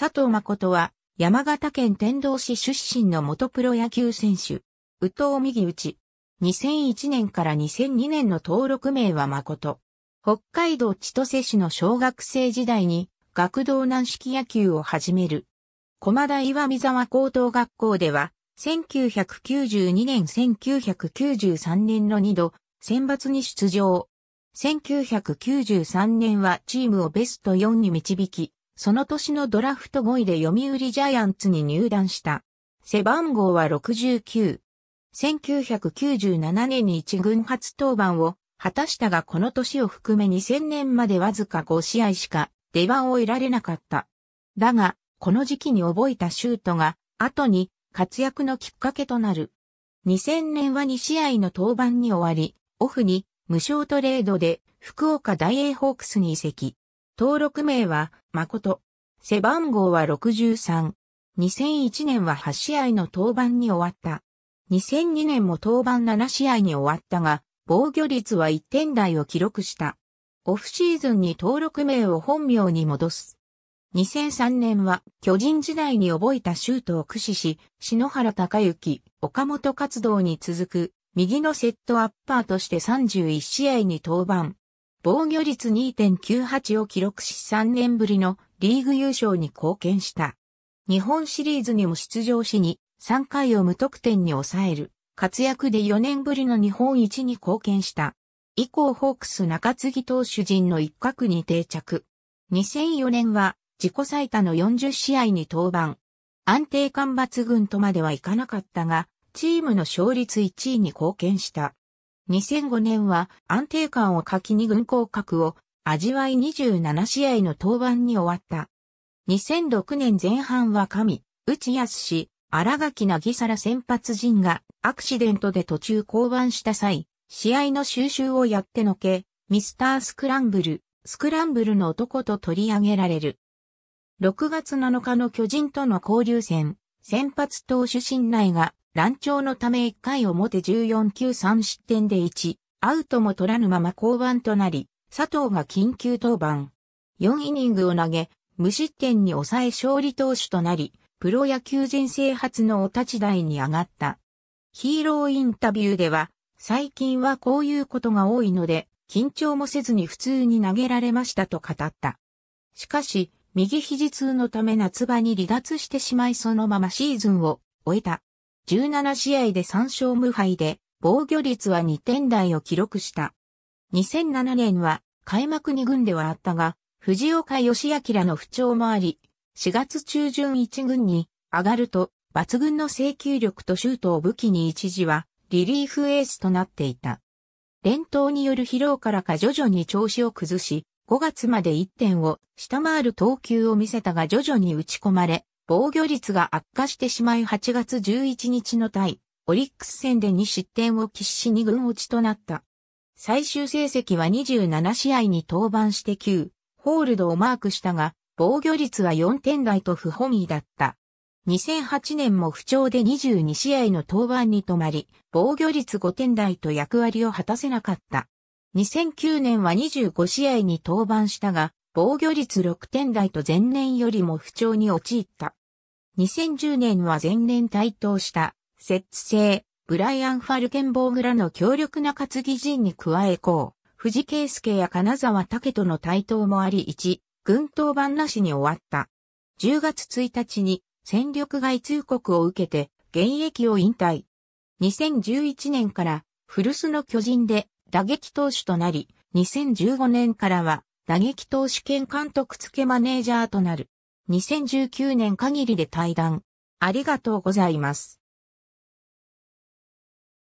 佐藤誠は、山形県天童市出身の元プロ野球選手。宇藤右内。2001年から2002年の登録名は誠。北海道千歳市の小学生時代に学童軟式野球を始める。駒田岩見沢高等学校では、1992年1993年の2度、選抜に出場。1993年はチームをベスト4に導き、その年のドラフト5位で読売ジャイアンツに入団した。背番号は69。1997年に一軍初登板を果たしたがこの年を含め2000年までわずか5試合しか出番を得られなかった。だが、この時期に覚えたシュートが後に活躍のきっかけとなる。2000年は2試合の登板に終わり、オフに無償トレードで福岡大英ホークスに移籍。登録名は、誠。背番号は63。2001年は8試合の登板に終わった。2002年も登板7試合に終わったが、防御率は1点台を記録した。オフシーズンに登録名を本名に戻す。2003年は巨人時代に覚えたシュートを駆使し、篠原隆之、岡本活動に続く、右のセットアッパーとして31試合に登板、防御率2.98を記録し3年ぶりのリーグ優勝に貢献した。日本シリーズにも出場しに3回を無得点に抑える活躍で4年ぶりの日本一に貢献した。以降ホークス中継ぎ投手陣の一角に定着。2004年は自己最多の40試合に登板。安定感抜群とまではいかなかったが、チームの勝率1位に貢献した。2005年は安定感を欠きに軍降格を味わい27試合の登板に終わった。2006年前半は神、内康氏、荒垣なぎさら先発陣がアクシデントで途中降板した際、試合の収集をやってのけ、ミスタースクランブル、スクランブルの男と取り上げられる。6月7日の巨人との交流戦、先発投手信内が乱調のため1回表14球3失点で1、アウトも取らぬまま降板となり、佐藤が緊急登板。4イニングを投げ、無失点に抑え勝利投手となり、プロ野球人生初のお立ち台に上がった。ヒーローインタビューでは、最近はこういうことが多いので、緊張もせずに普通に投げられましたと語った。しかし、右肘痛のため夏場に離脱してしまいそのままシーズンを終えた。17試合で3勝無敗で、防御率は2点台を記録した。2007年は開幕2軍ではあったが、藤岡義明の不調もあり、4月中旬1軍に上がると、抜群の制球力とシュートを武器に一時はリリーフエースとなっていた。連投による疲労からか徐々に調子を崩し、5月まで1点を下回る投球を見せたが徐々に打ち込まれ、防御率が悪化してしまい8月11日の対、オリックス戦で2失点を喫し2軍落ちとなった。最終成績は27試合に登板して9、ホールドをマークしたが、防御率は4点台と不本意だった。2008年も不調で22試合の登板に止まり、防御率5点台と役割を果たせなかった。2009年は25試合に登板したが、防御率6点台と前年よりも不調に陥った。2010年は前年台頭した、摂津製、ブライアン・ファルケンボーグらの強力な担ぎ陣に加えこう、藤圭介や金沢武との対等もあり1、軍刀番なしに終わった。10月1日に戦力外通告を受けて現役を引退。2011年から古巣の巨人で打撃投手となり、2015年からは打撃投手兼監督付けマネージャーとなる。2019年限りで退団。ありがとうございます。